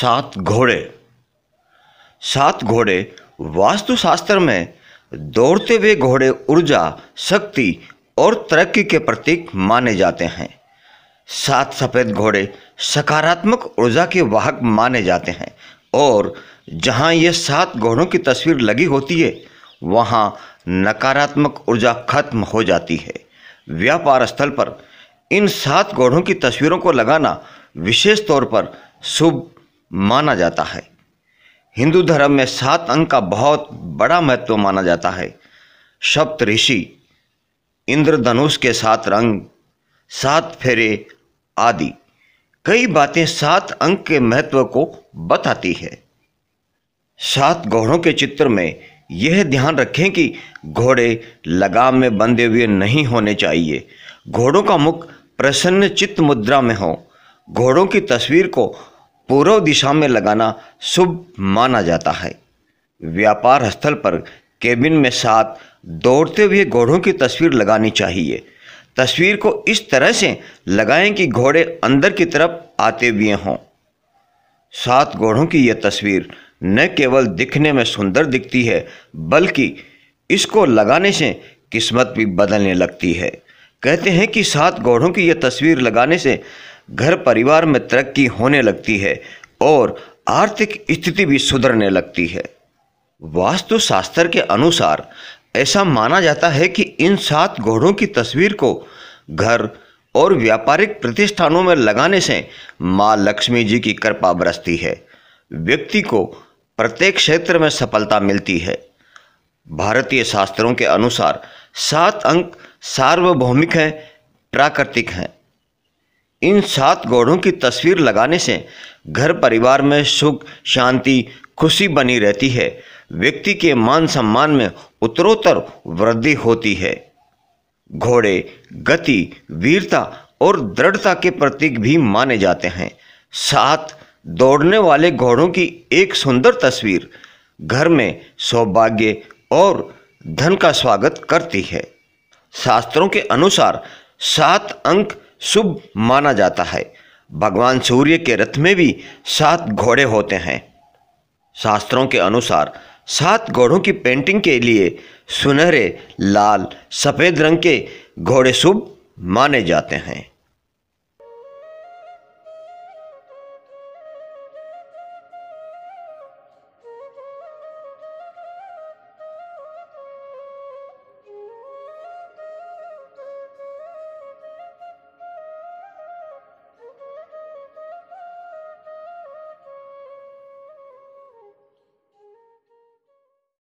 सात घोड़े सात घोड़े वास्तुशास्त्र में दौड़ते हुए घोड़े ऊर्जा शक्ति और तरक्की के प्रतीक माने जाते हैं सात सफ़ेद घोड़े सकारात्मक ऊर्जा के वाहक माने जाते हैं और जहां ये सात घोड़ों की तस्वीर लगी होती है वहां नकारात्मक ऊर्जा खत्म हो जाती है व्यापार स्थल पर इन सात घोड़ों की तस्वीरों को लगाना विशेष तौर पर शुभ माना जाता है हिंदू धर्म में सात अंक का बहुत बड़ा महत्व माना जाता है सप्त ऋषि इंद्रधनुष के सात रंग सात फेरे आदि कई बातें सात अंक के महत्व को बताती है सात घोड़ों के चित्र में यह ध्यान रखें कि घोड़े लगाम में बंधे हुए नहीं होने चाहिए घोड़ों का मुख प्रसन्न चित्त मुद्रा में हो घोड़ों की तस्वीर को पूर्व दिशा में लगाना शुभ माना जाता है व्यापार स्थल पर केबिन में साथ दौड़ते हुए घोड़ों की तस्वीर लगानी चाहिए तस्वीर को इस तरह से लगाएं कि घोड़े अंदर की तरफ आते हुए हों सात घोड़ों की यह तस्वीर न केवल दिखने में सुंदर दिखती है बल्कि इसको लगाने से किस्मत भी बदलने लगती है कहते हैं कि सात घोड़ों की यह तस्वीर लगाने से घर परिवार में तरक्की होने लगती है और आर्थिक स्थिति भी सुधरने लगती है वास्तुशास्त्र के अनुसार ऐसा माना जाता है कि इन सात घोड़ों की तस्वीर को घर और व्यापारिक प्रतिष्ठानों में लगाने से माँ लक्ष्मी जी की कृपा बरसती है व्यक्ति को प्रत्येक क्षेत्र में सफलता मिलती है भारतीय शास्त्रों के अनुसार सात अंक सार्वभौमिक हैं प्राकृतिक हैं इन सात गौड़ों की तस्वीर लगाने से घर परिवार में सुख शांति खुशी बनी रहती है व्यक्ति के मान सम्मान में उत्तरोत्तर वृद्धि होती है घोड़े गति वीरता और दृढ़ता के प्रतीक भी माने जाते हैं साथ दौड़ने वाले घोड़ों की एक सुंदर तस्वीर घर में सौभाग्य और धन का स्वागत करती है शास्त्रों के अनुसार सात अंक शुभ माना जाता है भगवान सूर्य के रथ में भी सात घोड़े होते हैं शास्त्रों के अनुसार सात घोड़ों की पेंटिंग के लिए सुनहरे लाल सफ़ेद रंग के घोड़े शुभ माने जाते हैं